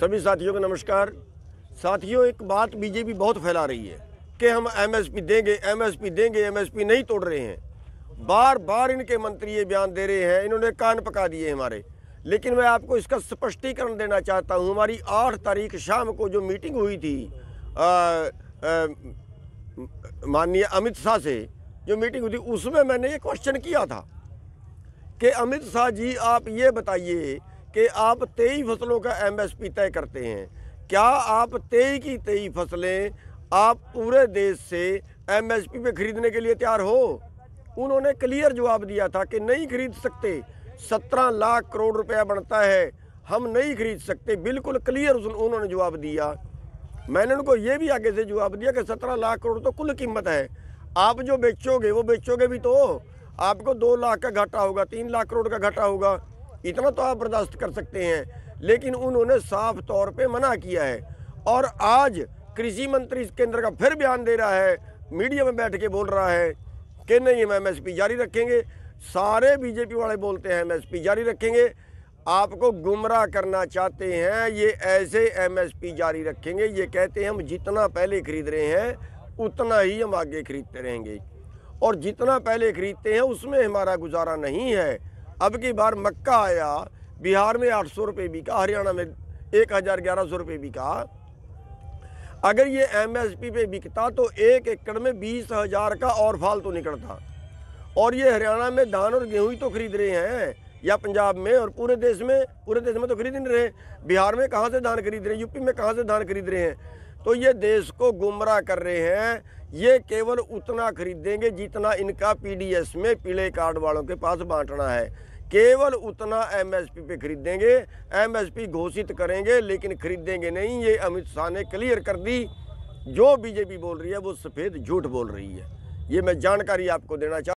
सभी साथियों को नमस्कार साथियों एक बात बीजेपी बहुत फैला रही है कि हम एमएसपी देंगे एमएसपी देंगे एमएसपी नहीं तोड़ रहे हैं बार बार इनके मंत्री ये बयान दे रहे हैं इन्होंने कान पका दिए हमारे लेकिन मैं आपको इसका स्पष्टीकरण देना चाहता हूँ हमारी आठ तारीख शाम को जो मीटिंग हुई थी माननीय अमित शाह से जो मीटिंग हुई थी उसमें मैंने ये क्वेश्चन किया था कि अमित शाह जी आप ये बताइए कि आप तेई फसलों का एमएसपी तय करते हैं क्या आप तेई की तेई फसलें आप पूरे देश से एमएसपी पे खरीदने के लिए तैयार हो उन्होंने क्लियर जवाब दिया था कि नहीं खरीद सकते सत्रह लाख करोड़ रुपया बनता है हम नहीं खरीद सकते बिल्कुल क्लियर उन्होंने जवाब दिया मैंने उनको ये भी आगे से जवाब दिया कि सत्रह लाख करोड़ तो कुल कीमत है आप जो बेचोगे वो बेचोगे भी तो आपको दो लाख का घाटा होगा तीन लाख करोड़ का घाटा होगा इतना तो आप बर्दाश्त कर सकते हैं लेकिन उन्होंने साफ तौर पे मना किया है और आज कृषि मंत्री इसके अंदर का फिर बयान दे रहा है मीडिया में बैठ के बोल रहा है कि नहीं हम एम जारी रखेंगे सारे बीजेपी वाले बोलते हैं एम जारी रखेंगे आपको गुमराह करना चाहते हैं ये ऐसे एमएसपी जारी रखेंगे ये कहते हैं हम जितना पहले खरीद रहे हैं उतना ही हम आगे खरीदते रहेंगे और जितना पहले खरीदते हैं उसमें हमारा गुजारा नहीं है अब की बार मक्का आया बिहार में आठ सौ रुपये बिका हरियाणा में एक हज़ार ग्यारह सौ रुपये बिका अगर ये एम एस पी पे बिकता तो एक एकड़ में बीस हज़ार का और फाल तो निकलता और ये हरियाणा में धान और गेहूं ही तो खरीद रहे हैं या पंजाब में और पूरे देश में पूरे देश में तो खरीद नहीं रहे बिहार में कहाँ से धान खरीद रहे हैं यूपी में कहाँ से धान खरीद रहे हैं तो ये देश को गुमराह कर रहे हैं ये केवल उतना खरीदेंगे जितना इनका पीडीएस में पीले कार्ड वालों के पास बांटना है केवल उतना एमएसपी पे खरीदेंगे एमएसपी घोषित करेंगे लेकिन खरीदेंगे नहीं ये अमित शाह ने क्लियर कर दी जो बीजेपी बोल रही है वो सफ़ेद झूठ बोल रही है ये मैं जानकारी आपको देना चाहूँ